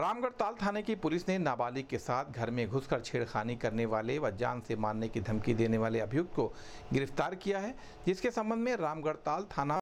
रामगढ़ ताल थाने की पुलिस ने नाबालिग के साथ घर में घुसकर छेड़खानी करने वाले व जान से मारने की धमकी देने वाले अभियुक्त को गिरफ्तार किया है जिसके संबंध में रामगढ़ ताल थाना